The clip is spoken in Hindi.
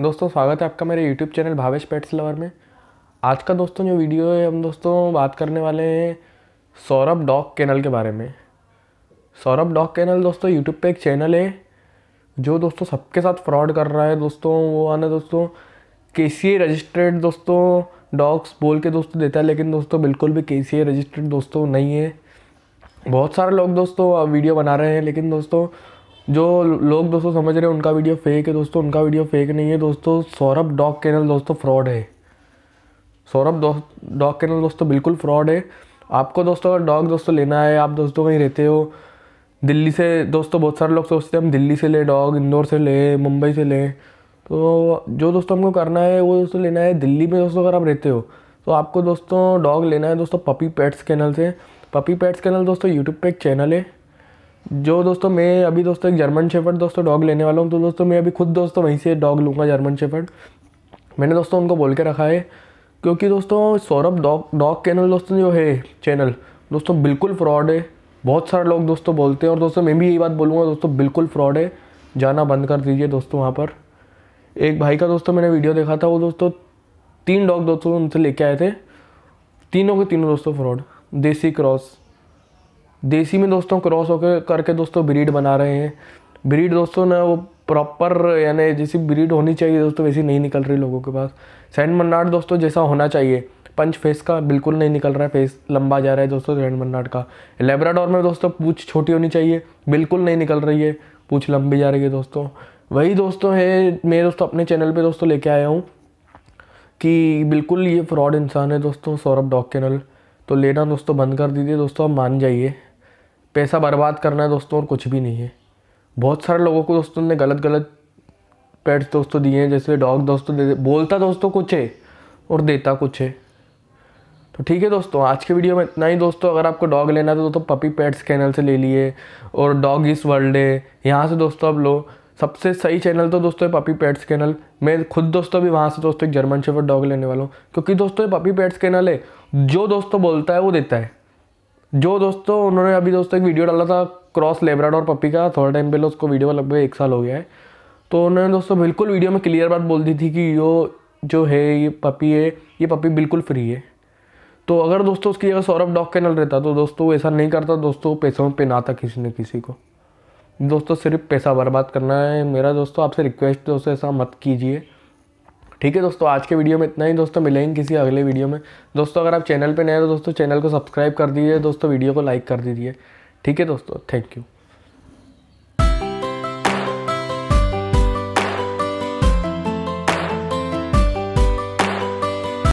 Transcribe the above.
दोस्तों स्वागत है आपका मेरे YouTube channel Bhavesh pets lover में आज का दोस्तों जो वीडियो है हम दोस्तों बात करने वाले हैं सौरभ डॉग कैनल के बारे में सौरभ डॉग कैनल दोस्तों यूट्यूब पे एक चैनल है जो दोस्तों सबके साथ फ्रॉड कर रहा है दोस्तों वो आना दोस्तों के सी रजिस्टर्ड दोस्तों डॉग्स बोल के दोस्तों देता है लेकिन दोस्तों बिल्कुल भी के सी रजिस्टर्ड दोस्तों नहीं है बहुत सारे लोग दोस्तों वीडियो बना रहे हैं लेकिन दोस्तों जो लोग दोस्तों समझ रहे हैं उनका वीडियो फेक है दोस्तों उनका वीडियो फेक नहीं है दोस्तों सौरभ डॉग कैनल दोस्तों फ्रॉड है सौरभ डॉग कैनल दोस्तों बिल्कुल फ्रॉड है आपको दोस्तों अगर डॉग दोस्तों लेना है आप दोस्तों कहीं रहते हो दिल्ली से दोस्तों बहुत सारे लोग सोचते हैं हम दिल्ली से लें डॉग इंदौर से लें मुंबई से लें तो जो दोस्तों हमको करना है वो दोस्तों लेना है दिल्ली में दोस्तों अगर आप रहते हो तो आपको दोस्तों डॉग लेना है दोस्तों पपी पेट्स कैनल से पपी पेट्स कैनल दोस्तों यूट्यूब पे एक चैनल है जो दोस्तों मैं अभी दोस्तों एक जर्मन शेफर्ड दोस्तों डॉग लेने वाला हूँ तो दोस्तों मैं अभी खुद दोस्तों वहीं से डॉग लूँगा जर्मन शेफर्ड मैंने दोस्तों उनको बोल के रखा है क्योंकि दोस्तों सौरभ डॉग डॉग कैनल दोस्तों जो है चैनल दोस्तों बिल्कुल फ्रॉड है बहुत सारे लोग दोस्तों बोलते हैं और दोस्तों मैं भी यही बात बोलूँगा दोस्तों बिल्कुल फ्रॉड है जाना बंद कर दीजिए दोस्तों वहाँ पर एक भाई का दोस्तों मैंने वीडियो देखा था वो दोस्तों तीन डॉग दोस्तों उनसे लेके आए थे तीनों के तीनों दोस्तों फ्रॉड देसी क्रॉस देसी में दोस्तों क्रॉस होकर करके दोस्तों ब्रीड बना रहे हैं ब्रीड दोस्तों ना वो प्रॉपर यानी जैसी ब्रीड होनी चाहिए दोस्तों वैसी नहीं निकल रही लोगों के पास सैंड मन्नाट दोस्तों जैसा होना चाहिए पंच फेस का बिल्कुल नहीं निकल रहा है फेस लंबा जा रहा है दोस्तों सैंड मन्नाट का लेबराडोर में दोस्तों पूछ छोटी होनी चाहिए बिल्कुल नहीं निकल रही है पूछ लंबी जा रही है दोस्तों वही दोस्तों है मैं दोस्तों अपने चैनल पर दोस्तों लेके आया हूँ कि बिल्कुल ये फ्रॉड इंसान है दोस्तों सौरभ डॉक कैनल तो लेना दोस्तों बंद कर दीजिए दोस्तों आप मान जाइए पैसा बर्बाद करना है दोस्तों और कुछ भी नहीं है बहुत सारे लोगों को दोस्तों ने गलत गलत पेट्स दोस्तों दिए हैं जैसे डॉग दोस्तों दे बोलता दोस्तों कुछ है और देता कुछ है तो ठीक है दोस्तों आज के वीडियो में इतना ही दोस्तों अगर आपको डॉग लेना है तो दोस्तों पपी पेट्स चैनल से ले लिए और डॉग इस वर्ल्ड है यहाँ से दोस्तों आप लो सबसे सही चैनल तो दोस्तों है पपी पेट्स कैनल मैं खुद दोस्तों भी वहाँ से दोस्तों एक जर्मन शेफर डॉग लेने वाला हूँ क्योंकि दोस्तों ये पपी पेट्स कैनल है जो दोस्तों बोलता है वो देता है जो दोस्तों उन्होंने अभी दोस्तों एक वीडियो डाला था क्रॉस और पपी का थोड़ा टाइम पहले उसको वीडियो लगभग एक साल हो गया है तो उन्होंने दोस्तों बिल्कुल वीडियो में क्लियर बात बोल दी थी कि यो जो है ये पपी है ये पपी बिल्कुल फ्री है तो अगर दोस्तों उसकी जगह सौरभ डॉग कैनल रहता तो दोस्तों वो ऐसा नहीं करता दोस्तों पैसों पे ना था किसी ने किसी को दोस्तों सिर्फ पैसा बर्बाद करना है मेरा दोस्तों आपसे रिक्वेस्ट दोस्तों ऐसा मत कीजिए ठीक है दोस्तों आज के वीडियो में इतना ही दोस्तों मिलेंगे किसी अगले वीडियो में दोस्तों अगर आप चैनल पर नए हो तो दोस्तों चैनल को सब्सक्राइब कर दीजिए दोस्तों वीडियो को लाइक कर दीजिए ठीक है दोस्तों थैंक यू